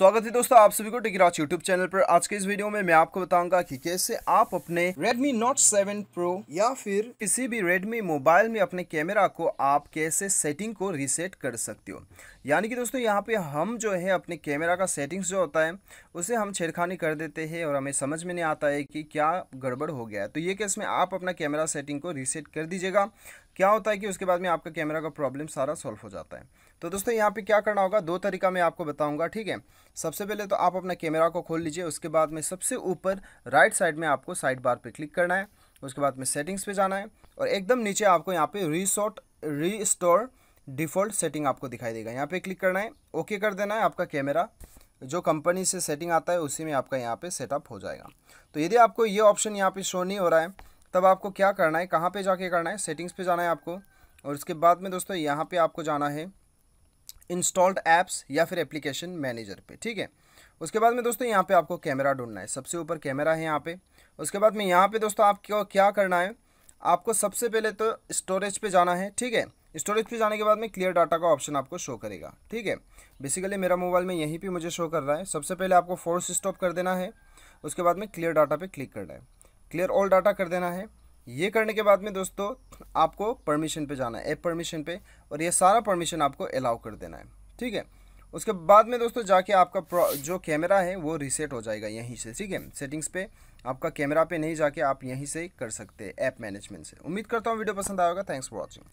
स्वागत है दोस्तों आप सभी को टेकराज यूट्यूब चैनल पर आज के इस वीडियो में मैं आपको बताऊंगा कि कैसे आप अपने Redmi Note 7 Pro या फिर किसी भी Redmi मोबाइल में अपने कैमरा को आप कैसे सेटिंग को रीसेट कर सकते हो यानी कि दोस्तों यहाँ पे हम जो है अपने कैमरा का सेटिंग्स जो होता है उसे हम छेड़खानी कर देते हैं और हमें समझ में नहीं आता है कि क्या गड़बड़ हो गया है तो ये केस में आप अपना कैमरा सेटिंग को रीसेट कर दीजिएगा क्या होता है कि उसके बाद में आपका कैमरा का प्रॉब्लम सारा सॉल्व हो जाता है तो दोस्तों यहाँ पे क्या करना होगा दो तरीका मैं आपको बताऊंगा ठीक है सबसे पहले तो आप अपना कैमरा को खोल लीजिए उसके बाद में सबसे ऊपर राइट साइड में आपको साइड बार पर क्लिक करना है उसके बाद में सेटिंग्स पर जाना है और एकदम नीचे आपको यहाँ पर रीसोर्ट री डिफ़ॉल्ट सेटिंग आपको दिखाई देगा यहाँ पर क्लिक करना है ओके कर देना है आपका कैमरा जो कंपनी से सेटिंग आता है उसी में आपका यहाँ पे सेटअप हो जाएगा तो यदि आपको ये ऑप्शन यहाँ पे शो नहीं हो रहा है तब आपको क्या करना है कहाँ पे जाके करना है सेटिंग्स पे जाना है आपको और उसके बाद में दोस्तों यहाँ पे आपको जाना है इंस्टॉल्ड ऐप्स या फिर एप्लीकेशन मैनेजर पे ठीक है उसके बाद में दोस्तों यहाँ पे आपको कैमरा ढूंढना है सबसे ऊपर कैमरा है यहाँ पे उसके बाद में यहाँ पे दोस्तों आपको क्या करना है आपको सबसे पहले तो स्टोरेज पे जाना है ठीक है स्टोरेज पे जाने के बाद में क्लियर डाटा का ऑप्शन आपको शो करेगा ठीक है बेसिकली मेरा मोबाइल में यहीं पर मुझे शो कर रहा है सबसे पहले आपको फोर्स स्टॉप कर देना है उसके बाद में क्लियर डाटा पर क्लिक करना है क्लियर ऑल डाटा कर देना है ये करने के बाद में दोस्तों आपको परमिशन पे जाना है ऐप परमिशन पे और ये सारा परमिशन आपको अलाउ कर देना है ठीक है उसके बाद में दोस्तों जाके आपका जो कैमरा है वो रीसेट हो जाएगा यहीं से ठीक है सेटिंग्स पे आपका कैमरा पे नहीं जाके आप यहीं से कर सकते हैं ऐप मैनेजमेंट से उम्मीद करता हूँ वीडियो पसंद आएगा थैंक्स फॉर वॉचिंग